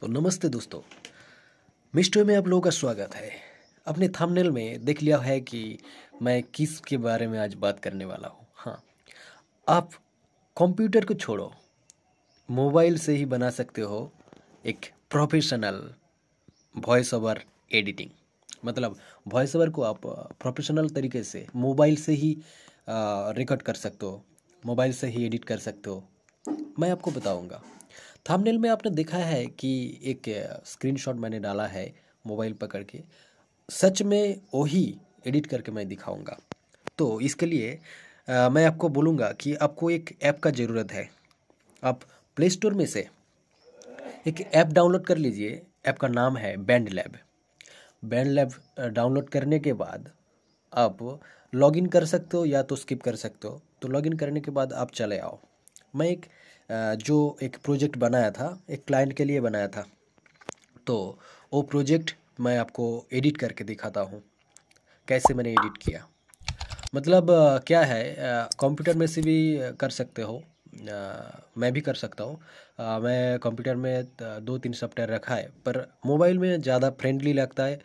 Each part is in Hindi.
तो नमस्ते दोस्तों मिस्टो में आप लोगों का स्वागत है अपने थंबनेल में देख लिया है कि मैं किस के बारे में आज बात करने वाला हूँ हाँ आप कंप्यूटर को छोड़ो मोबाइल से ही बना सकते हो एक प्रोफेशनल वॉइस ओवर एडिटिंग मतलब वॉइस ओवर को आप प्रोफेशनल तरीके से मोबाइल से ही रिकॉर्ड कर सकते हो मोबाइल से ही एडिट कर सकते हो मैं आपको बताऊंगा थंबनेल में आपने देखा है कि एक स्क्रीनशॉट मैंने डाला है मोबाइल पकड़ के सच में वही एडिट करके मैं दिखाऊंगा तो इसके लिए आ, मैं आपको बोलूँगा कि आपको एक ऐप का ज़रूरत है आप प्ले स्टोर में से एक ऐप डाउनलोड कर लीजिए ऐप का नाम है band lab band lab download करने के बाद आप लॉगिन कर सकते हो या तो स्किप कर सकते हो तो लॉगिन करने के बाद आप चले आओ मैं एक जो एक प्रोजेक्ट बनाया था एक क्लाइंट के लिए बनाया था तो वो प्रोजेक्ट मैं आपको एडिट करके दिखाता हूँ कैसे मैंने एडिट किया मतलब क्या है कंप्यूटर में से भी कर सकते हो आ, मैं भी कर सकता हूँ मैं कंप्यूटर में दो तीन सॉफ्टवेयर रखा है पर मोबाइल में ज़्यादा फ्रेंडली लगता है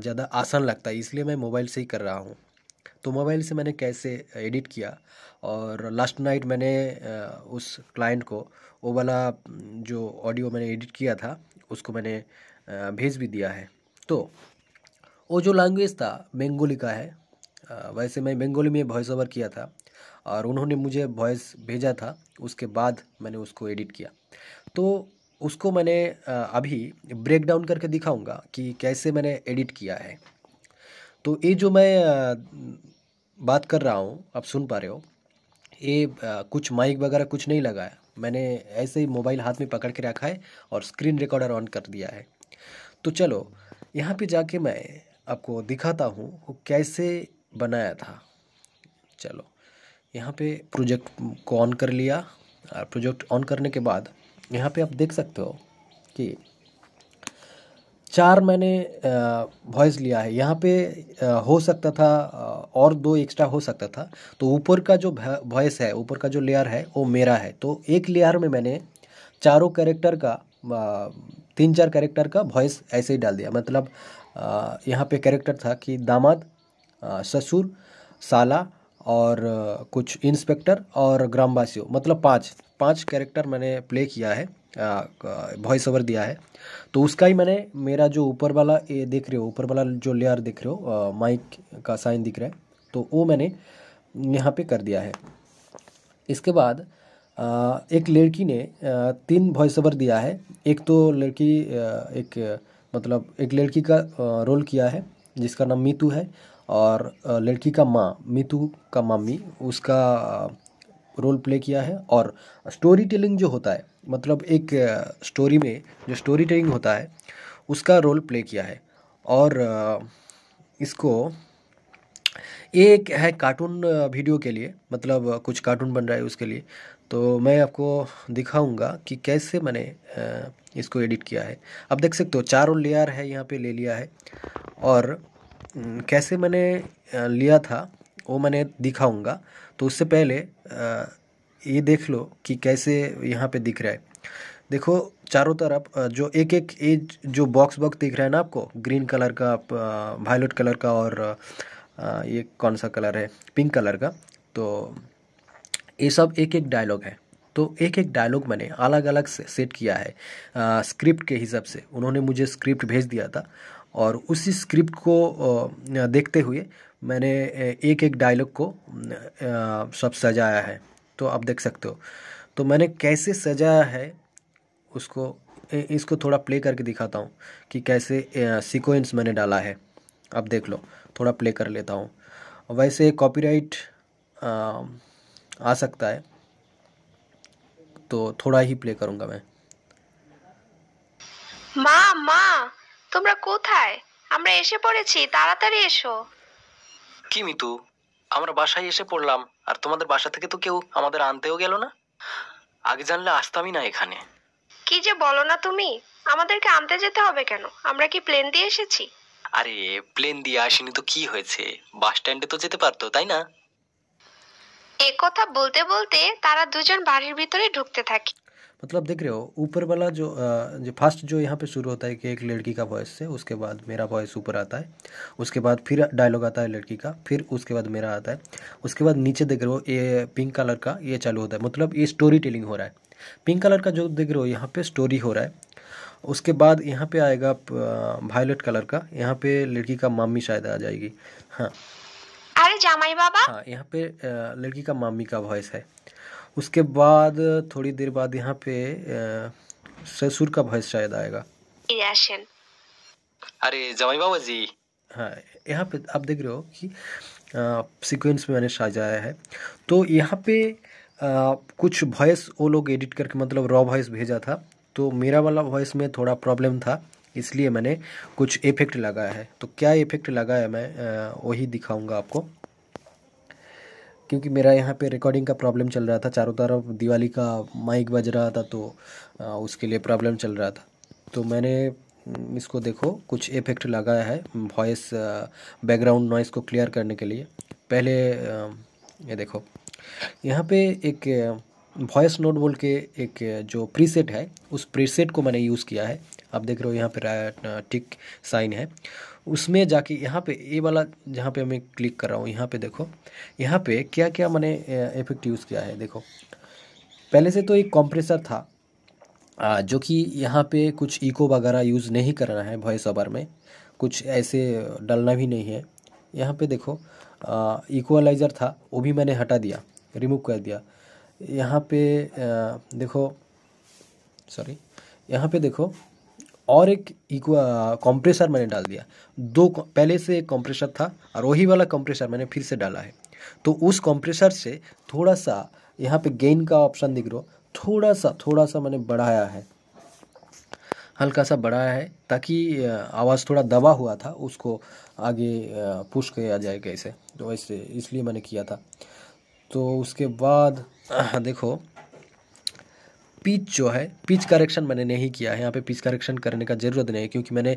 ज़्यादा आसान लगता है इसलिए मैं मोबाइल से ही कर रहा हूँ तो मोबाइल से मैंने कैसे एडिट किया और लास्ट नाइट मैंने उस क्लाइंट को वो वाला जो ऑडियो मैंने एडिट किया था उसको मैंने भेज भी दिया है तो वो जो लैंग्वेज था बेंगोली का है वैसे मैं बेंगोली में वॉइस ओवर किया था और उन्होंने मुझे वॉइस भेजा था उसके बाद मैंने उसको एडिट किया तो उसको मैंने अभी ब्रेक डाउन करके दिखाऊंगा कि कैसे मैंने एडिट किया है तो ये जो मैं बात कर रहा हूँ आप सुन पा रहे हो ये कुछ माइक वगैरह कुछ नहीं लगाया मैंने ऐसे ही मोबाइल हाथ में पकड़ के रखा है और स्क्रीन रिकॉर्डर ऑन कर दिया है तो चलो यहाँ पे जाके मैं आपको दिखाता हूँ वो कैसे बनाया था चलो यहाँ पे प्रोजेक्ट को ऑन कर लिया और प्रोजेक्ट ऑन करने के बाद यहाँ पे आप देख सकते हो कि चार मैंने वॉइस लिया है यहाँ पे हो सकता था और दो एक्स्ट्रा हो सकता था तो ऊपर का जो वॉइस है ऊपर का जो लेयर है वो मेरा है तो एक लेयर में मैंने चारों कैरेक्टर का तीन चार कैरेक्टर का वॉइस ऐसे ही डाल दिया मतलब यहाँ पे कैरेक्टर था कि दामाद ससुर साला और कुछ इंस्पेक्टर और ग्रामवासियों मतलब पाँच पाँच कैरेक्टर मैंने प्ले किया है वॉइस ओवर दिया है तो उसका ही मैंने मेरा जो ऊपर वाला ये देख रहे हो ऊपर वाला जो लेयर देख रहे हो माइक का साइन दिख रहा है तो वो मैंने यहाँ पे कर दिया है इसके बाद आ, एक लड़की ने आ, तीन वॉइस ओवर दिया है एक तो लड़की एक मतलब एक लड़की का रोल किया है जिसका नाम मीतू है और लड़की का माँ मीतू का मम्मी उसका रोल प्ले किया है और स्टोरी टेलिंग जो होता है मतलब एक स्टोरी में जो स्टोरी टेलिंग होता है उसका रोल प्ले किया है और इसको एक है कार्टून वीडियो के लिए मतलब कुछ कार्टून बन रहा है उसके लिए तो मैं आपको दिखाऊंगा कि कैसे मैंने इसको एडिट किया है अब देख सकते हो चारों लेयर है यहाँ पे ले लिया है और कैसे मैंने लिया था वो मैंने दिखाऊंगा तो उससे पहले ये देख लो कि कैसे यहाँ पे दिख रहा है देखो चारों तरफ जो एक एक एज जो बॉक्स बॉक्स दिख रहा है ना आपको ग्रीन कलर का वायलट कलर का और ये कौन सा कलर है पिंक कलर का तो ये सब एक एक डायलॉग है तो एक एक डायलॉग मैंने अलग अलग से सेट किया है आ, स्क्रिप्ट के हिसाब से उन्होंने मुझे स्क्रिप्ट भेज दिया था और उसी स्क्रिप्ट को देखते हुए मैंने एक एक डायलॉग को सब सजाया है तो आप देख सकते हो तो मैंने कैसे सजाया है उसको इसको थोड़ा प्ले करके दिखाता हूँ कि कैसे सीक्वेंस मैंने डाला है अब देख लो थोड़ा प्ले कर लेता हूँ वैसे कॉपीराइट आ, आ सकता है तो थोड़ा ही प्ले करूँगा मैं माँ माँ মা মা তোমরা কোথায় আমরা এসে পড়েছি তাড়াতাড়ি এসো কি মিতু আমরা ऐसे पढ़ लाम আর তোমাদের বাসা থেকে তো কেউ আমাদের আনতেও গেল না আগে জানলে আসতামই না এখানে কি যে বলো না তুমি আমাদেরকে আনতে যেতে হবে কেন আমরা কি প্লেন দিয়ে এসেছি আরে প্লেন দিয়ে আসেনি তো কি হয়েছে বাস স্ট্যান্ডে তো যেতে পারতো তাই না এ কথা বলতে বলতে তারা দুজন বাড়ির ভিতরে ঢুকতে থাকে मतलब देख रहे हो ऊपर वाला जो जो फर्स्ट जो यहाँ पे शुरू होता है कि एक लड़की का वॉइस से उसके बाद मेरा वॉइस ऊपर आता है उसके बाद फिर डायलॉग आता है लड़की का फिर उसके बाद मेरा आता है उसके बाद नीचे देख रहे हो ये पिंक कलर का ये चालू होता है मतलब ये स्टोरी टेलिंग हो रहा है पिंक कलर का जो देख रहे हो यहाँ पे स्टोरी हो रहा है उसके बाद यहाँ पे आएगा वायलेट कलर का यहाँ पे लड़की का मामी शायद आ जाएगी हाँ अरे जामाई बाबा हाँ यहाँ पे लड़की का मामी का वॉइस है उसके बाद थोड़ी देर बाद यहाँ पे ससुर का भॉइस शायद आएगा अरे जवाई बाबा जी हाँ यहाँ पे आप देख रहे हो कि सीक्वेंस में मैंने सजाया है तो यहाँ पे आ, कुछ वॉइस वो लोग एडिट करके मतलब रॉ वॉइस भेजा था तो मेरा वाला वॉइस में थोड़ा प्रॉब्लम था इसलिए मैंने कुछ इफेक्ट लगाया है तो क्या इफेक्ट लगाया मैं वही दिखाऊंगा आपको क्योंकि मेरा यहाँ पे रिकॉर्डिंग का प्रॉब्लम चल रहा था चारों तरफ दिवाली का माइक बज रहा था तो उसके लिए प्रॉब्लम चल रहा था तो मैंने हम्म, इसको देखो कुछ इफेक्ट लगाया है वॉइस बैकग्राउंड नॉइस को क्लियर करने के लिए पहले ये देखो यहाँ पे एक वॉइस नोट बोल के एक जो प्रीसेट है उस प्रीसेट को मैंने यूज़ किया है आप देख रहे हो यहाँ पे टिक साइन है उसमें जाके यहाँ पे ये वाला जहाँ पे मैं क्लिक कर रहा हूँ यहाँ पे देखो यहाँ पे क्या क्या मैंने इफेक्ट यूज़ किया है देखो पहले से तो एक कंप्रेसर था जो कि यहाँ पे कुछ इको वगैरह यूज़ नहीं करना है वॉइस ओवर में कुछ ऐसे डलना भी नहीं है यहाँ पे देखो इक्वलाइज़र था वो भी मैंने हटा दिया रिमूव कर दिया यहाँ पे आ, देखो सॉरी यहाँ पे देखो और एक कंप्रेसर मैंने डाल दिया दो पहले से एक कंप्रेसर था और वही वाला कंप्रेसर मैंने फिर से डाला है तो उस कंप्रेसर से थोड़ा सा यहाँ पे गेन का ऑप्शन दिख रहा थोड़ा सा थोड़ा सा मैंने बढ़ाया है हल्का सा बढ़ाया है ताकि आवाज़ थोड़ा दबा हुआ था उसको आगे पुश किया जाए कैसे तो वैसे इसलिए मैंने किया था तो उसके बाद देखो पिच जो है पिच करेक्शन मैंने नहीं किया है यहाँ पे पिच करेक्शन करने का ज़रूरत नहीं है क्योंकि मैंने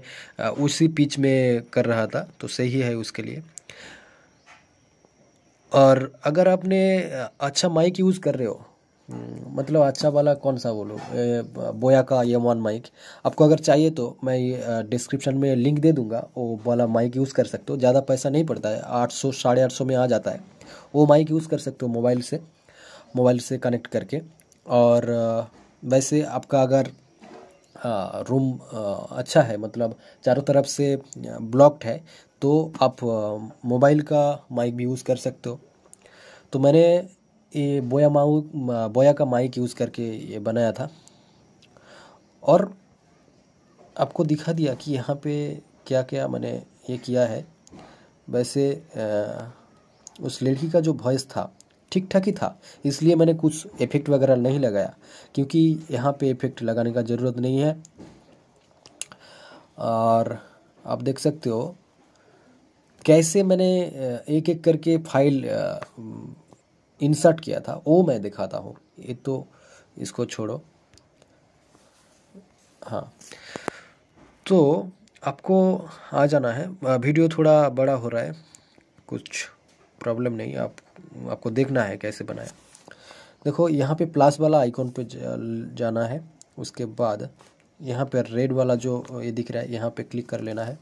उसी पिच में कर रहा था तो सही है उसके लिए और अगर आपने अच्छा माइक यूज़ कर रहे हो हम्म, मतलब अच्छा वाला कौन सा बोलो बोया का ये वन माइक आपको अगर चाहिए तो मैं डिस्क्रिप्शन में लिंक दे दूंगा वो वाला माइक यूज़ कर सकते हो ज़्यादा पैसा नहीं पड़ता है आठ सौ साढ़े आठ सौ में आ जाता है वो माइक यूज़ कर सकते हो मोबाइल से मोबाइल से कनेक्ट करके और वैसे आपका अगर रूम अच्छा है मतलब चारों तरफ से ब्लॉक्ड है तो आप मोबाइल का माइक भी यूज़ कर सकते हो तो मैंने ये बोया माउ बोया का माइक यूज़ करके ये बनाया था और आपको दिखा दिया कि यहाँ पे क्या क्या मैंने ये किया है वैसे उस लड़की का जो वॉइस था ठीक ठाक ही था इसलिए मैंने कुछ इफेक्ट वगैरह नहीं लगाया क्योंकि यहाँ पे इफेक्ट लगाने का ज़रूरत नहीं है और आप देख सकते हो कैसे मैंने एक एक करके फाइल इंसर्ट किया था वो मैं दिखाता हूँ ये तो इसको छोड़ो हाँ तो आपको आ जाना है वीडियो थोड़ा बड़ा हो रहा है कुछ प्रॉब्लम नहीं आप आपको देखना है कैसे बनाया देखो यहाँ पे प्लस वाला आइकॉन पे जाना है उसके बाद यहाँ पे रेड वाला जो ये दिख रहा है यहाँ पे क्लिक कर लेना है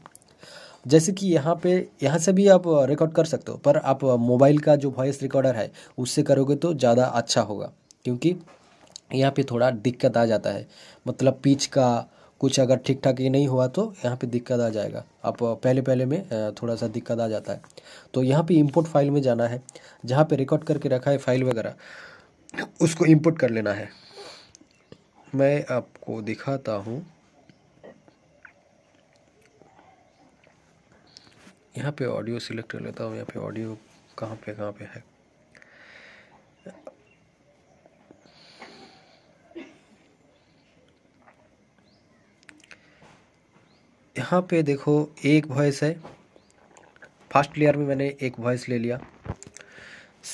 जैसे कि यहाँ पे यहाँ से भी आप रिकॉर्ड कर सकते हो पर आप मोबाइल का जो वॉइस रिकॉर्डर है उससे करोगे तो ज़्यादा अच्छा होगा क्योंकि यहाँ पे थोड़ा दिक्कत आ जाता है मतलब पिच का कुछ अगर ठीक ठाक ये नहीं हुआ तो यहाँ पे दिक्कत आ जाएगा आप पहले पहले में थोड़ा सा दिक्कत आ जाता है तो यहाँ पे इंपोर्ट फाइल में जाना है जहाँ पे रिकॉर्ड करके रखा है फाइल वगैरह उसको इंपोर्ट कर लेना है मैं आपको दिखाता हूँ यहाँ पे ऑडियो सिलेक्ट कर लेता हूँ यहाँ पे ऑडियो कहाँ पे कहाँ पे है यहाँ पे देखो एक वॉइस है फर्स्ट लेयर में मैंने एक वॉइस ले लिया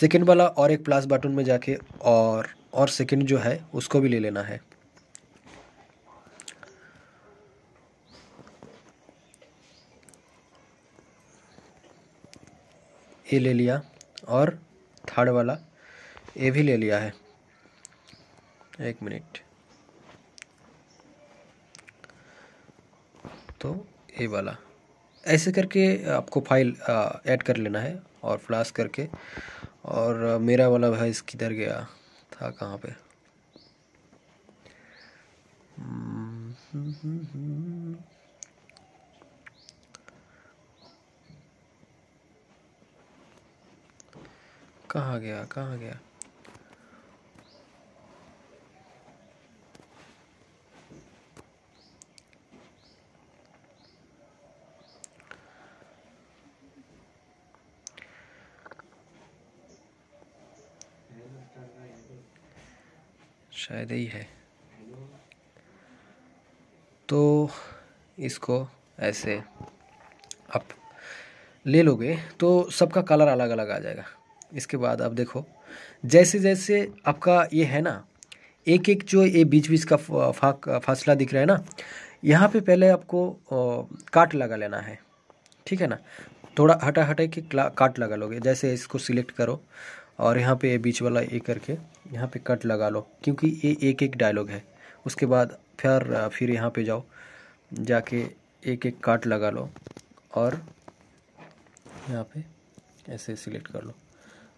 सेकेंड वाला और एक प्लस बटन में जाके और और सेकेंड जो है उसको भी ले लेना है ये ले लिया और थर्ड वाला ये भी ले लिया है एक मिनट तो ये वाला ऐसे करके आपको फाइल ऐड कर लेना है और फ्लास करके और मेरा वाला इस किधर गया था कहाँ पे कहाँ गया कहाँ गया इसको ऐसे आप ले लोगे तो सबका कलर अलग अलग आ जाएगा इसके बाद आप देखो जैसे जैसे आपका ये है ना एक एक जो ये बीच बीच का फासला दिख रहा है ना यहाँ पे पहले आपको काट लगा लेना है ठीक है ना थोड़ा हटा हटा के काट लगा लोगे जैसे इसको सिलेक्ट करो और यहाँ पे ये बीच वाला ये करके यहाँ पे कट लगा लो क्योंकि ये एक एक डायलॉग है उसके बाद फिर फिर यहाँ पे जाओ जाके एक एक काट लगा लो और यहाँ पे ऐसे सिलेक्ट कर लो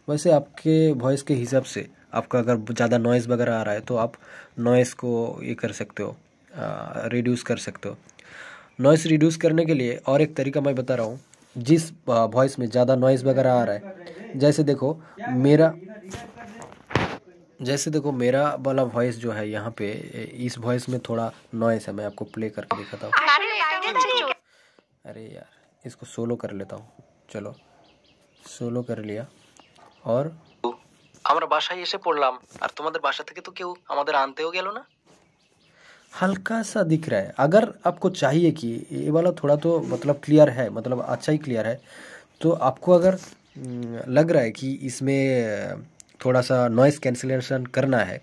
वैसे आपके वॉइस के हिसाब से आपका अगर ज़्यादा नॉइज़ वगैरह आ रहा है तो आप नॉइस को ये कर सकते हो रिड्यूस कर सकते हो नॉइस रिड्यूस करने के लिए और एक तरीका मैं बता रहा हूँ जिस वॉइस में ज़्यादा नॉइज़ वगैरह आ रहा है जैसे देखो मेरा जैसे देखो मेरा वाला वॉइस जो है यहाँ पे इस वॉइस में थोड़ा नॉइस है मैं आपको प्ले करके दिखाता हूँ अरे यार इसको सोलो कर लेता हूँ चलो सोलो कर लिया और আমরা বাসায় এসে পড়লাম আর তোমাদের বাসা থেকে তো কেউ আমাদের আনতেও গেল না हल्का सा दिख रहा है अगर आपको चाहिए कि ये वाला थोड़ा तो मतलब क्लियर है मतलब अच्छा ही क्लियर है तो आपको अगर हम्म, लग रहा है कि इसमें थोड़ा सा नॉइस कैंसिलेशन करना है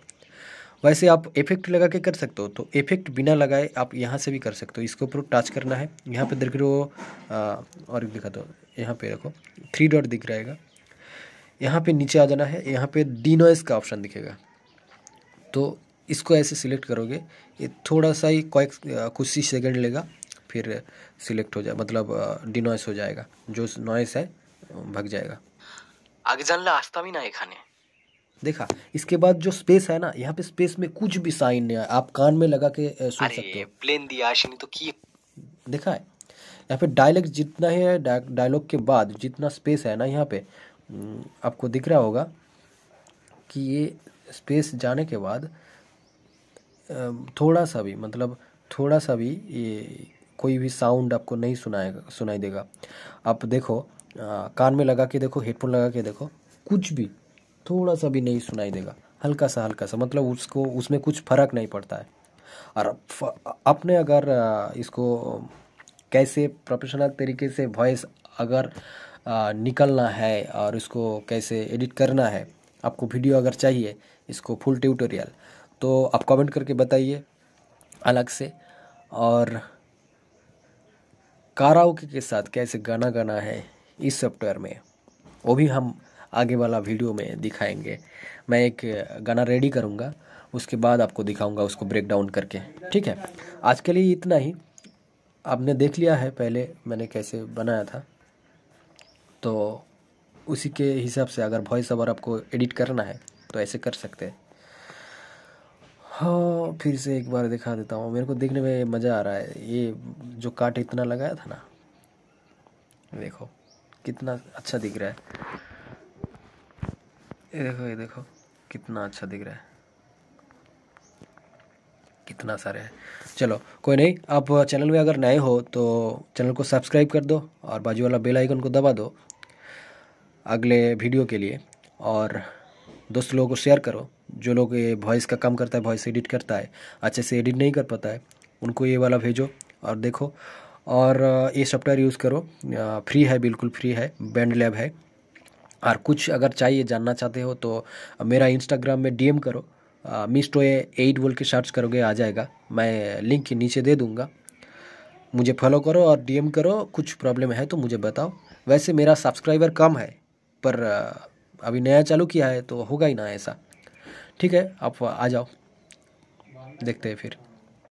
वैसे आप इफेक्ट लगा के कर सकते हो तो इफेक्ट बिना लगाए आप यहाँ से भी कर सकते हो इसके ऊपर टच करना है यहाँ पे देख रहे हो और दिखा दो यहाँ पे रखो थ्री डॉट दिख रहेगा यहाँ पे नीचे आ जाना है यहाँ पे डी नॉइस का ऑप्शन दिखेगा तो इसको ऐसे सिलेक्ट करोगे ये थोड़ा सा ही कोई कुछ ही सेकेंड लेगा फिर सिलेक्ट हो जाए मतलब डी नॉइस हो जाएगा जो नॉइस है भाग जाएगा आगे लो आस्था भी ना एखाने देखा इसके बाद जो स्पेस है ना यहाँ पे स्पेस में कुछ भी साइन नहीं है आप कान में लगा के सुन सकते हो प्लेन दिया तो की देखा है यहाँ पे डायलॉग जितना है डायलॉग के बाद जितना स्पेस है ना यहाँ पे आपको दिख रहा होगा कि ये स्पेस जाने के बाद थोड़ा सा भी मतलब थोड़ा सा भी ये कोई भी साउंड आपको नहीं सुनाएगा सुनाई देगा आप देखो आ, कान में लगा के देखो हेडफोन लगा के देखो कुछ भी थोड़ा सा भी नहीं सुनाई देगा हल्का सा हल्का सा मतलब उसको उसमें कुछ फ़र्क नहीं पड़ता है और अपने अगर इसको कैसे प्रोफेशनल तरीके से वॉइस अगर निकलना है और इसको कैसे एडिट करना है आपको वीडियो अगर चाहिए इसको फुल ट्यूटोरियल तो आप कमेंट करके बताइए अलग से और काराओके के साथ कैसे गाना गाना है इस सॉफ्टवेयर में वो भी हम आगे वाला वीडियो में दिखाएंगे मैं एक गाना रेडी करूँगा उसके बाद आपको दिखाऊँगा उसको ब्रेक डाउन करके ठीक है आज के लिए इतना ही आपने देख लिया है पहले मैंने कैसे बनाया था तो उसी के हिसाब से अगर वॉइस ओवर आपको एडिट करना है तो ऐसे कर सकते हैं हाँ फिर से एक बार दिखा देता हूँ मेरे को देखने में मज़ा आ रहा है ये जो काट इतना लगाया था ना देखो कितना अच्छा दिख रहा है ये देखो ये देखो कितना अच्छा दिख रहा है कितना सारे हैं चलो कोई नहीं आप चैनल में अगर नए हो तो चैनल को सब्सक्राइब कर दो और बाजू वाला बेल आइकन को दबा दो अगले वीडियो के लिए और दोस्त लोगों को शेयर करो जो लोग ये वॉइस का काम करता है वॉइस एडिट करता है अच्छे से एडिट नहीं कर पाता है उनको ये वाला भेजो और देखो और ये सॉफ्टवेयर यूज़ करो फ्री है बिल्कुल फ्री है बैंड लैब है और कुछ अगर चाहिए जानना चाहते हो तो मेरा इंस्टाग्राम में डीएम करो मिस्टोए एट बोल के सर्च करोगे आ जाएगा मैं लिंक नीचे दे दूँगा मुझे फॉलो करो और डीएम करो कुछ प्रॉब्लम है तो मुझे बताओ वैसे मेरा सब्सक्राइबर कम है पर अभी नया चालू किया है तो होगा ही ना ऐसा ठीक है आप आ जाओ देखते हैं फिर